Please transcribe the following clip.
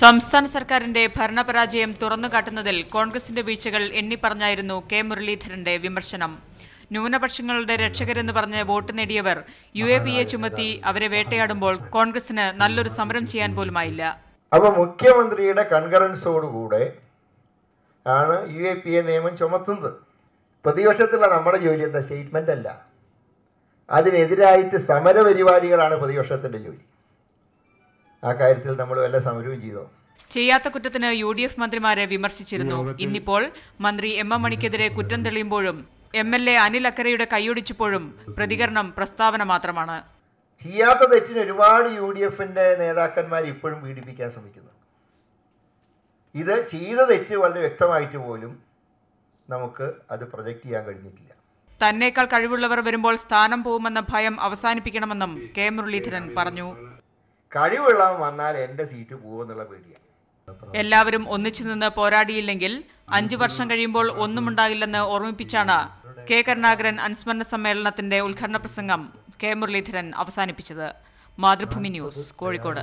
സംസ്ഥാന സർക്കാരിന്റെ ഭരണപരാജയം തുറന്നുകാട്ടുന്നതിൽ കോൺഗ്രസിന്റെ വീഴ്ചകൾ എണ്ണിപ്പറഞ്ഞായിരുന്നു കെ മുരളീധരന്റെ വിമർശനം ന്യൂനപക്ഷങ്ങളുടെ രക്ഷകരെന്ന് പറഞ്ഞ് വോട്ട് നേടിയവർ യു എ പി എ ചുമത്തി അവരെ വേട്ടയാടുമ്പോൾ കോൺഗ്രസിന് നല്ലൊരു സമരം ചെയ്യാൻ പോലുമായില്ല അപ്പൊ മുഖ്യമന്ത്രിയുടെ കൺകറൻസോടുകൂടെ ആണ് യു എ പി എ നിയമം ചുമത്തുന്നത് പ്രതിപക്ഷത്തിലുള്ള നമ്മുടെ ജോലി എന്താ സ്റ്റേറ്റ്മെന്റ് അല്ല അതിനെതിരായിട്ട് സമരപരിപാടികളാണ് പ്രതിപക്ഷത്തിന്റെ ജോലി ആ കാര്യത്തിൽ നമ്മൾ വല്ല സമരവും ചെയ്തോ ചെയ്യാത്ത കുറ്റത്തിന് യു ഡി എഫ് മന്ത്രിമാരെ വിമർശിച്ചിരുന്നു ഇന്നിപ്പോൾ മന്ത്രി എം എം മണിക്കെതിരെ കുറ്റം തെളിയുമ്പോഴും എം എൽ എ അനിൽ അക്കരയുടെ കൈയൊടിച്ചപ്പോഴും പ്രതികരണം പ്രസ്താവന മാത്രമാണ് ചെയ്യാത്ത തെറ്റിന് ഒരുപാട് യു ഡി എഫിന്റെ നേതാക്കന്മാർ ഇപ്പോഴും പീഡിപ്പിക്കാൻ ശ്രമിക്കുന്നു ഇത് ചെയ്ത തെറ്റ് വളരെ വ്യക്തമായിട്ട് പോലും നമുക്ക് അത് പ്രൊജക്റ്റ് ചെയ്യാൻ കഴിഞ്ഞിട്ടില്ല തന്നേക്കാൾ കഴിവുള്ളവർ വരുമ്പോൾ സ്ഥാനം പോകുമെന്ന ഭയം അവസാനിപ്പിക്കണമെന്നും കെ മുരളീധരൻ പറഞ്ഞു കഴിവുള്ളവൻ വന്നാൽ എൻ്റെ സീറ്റ് പോകുമെന്നുള്ള പേടിയാണ് എല്ലാവരും ഒന്നിച്ചു നിന്ന് പോരാടിയില്ലെങ്കിൽ അഞ്ചു വർഷം കഴിയുമ്പോൾ ഒന്നുമുണ്ടാകില്ലെന്ന് ഓർമ്മിപ്പിച്ചാണ് കെ കരുണാകരൻ അനുസ്മരണ സമ്മേളനത്തിന്റെ ഉദ്ഘാടന പ്രസംഗം കെ മുരളീധരൻ അവസാനിപ്പിച്ചത് മാതൃഭൂമി ന്യൂസ് കോഴിക്കോട്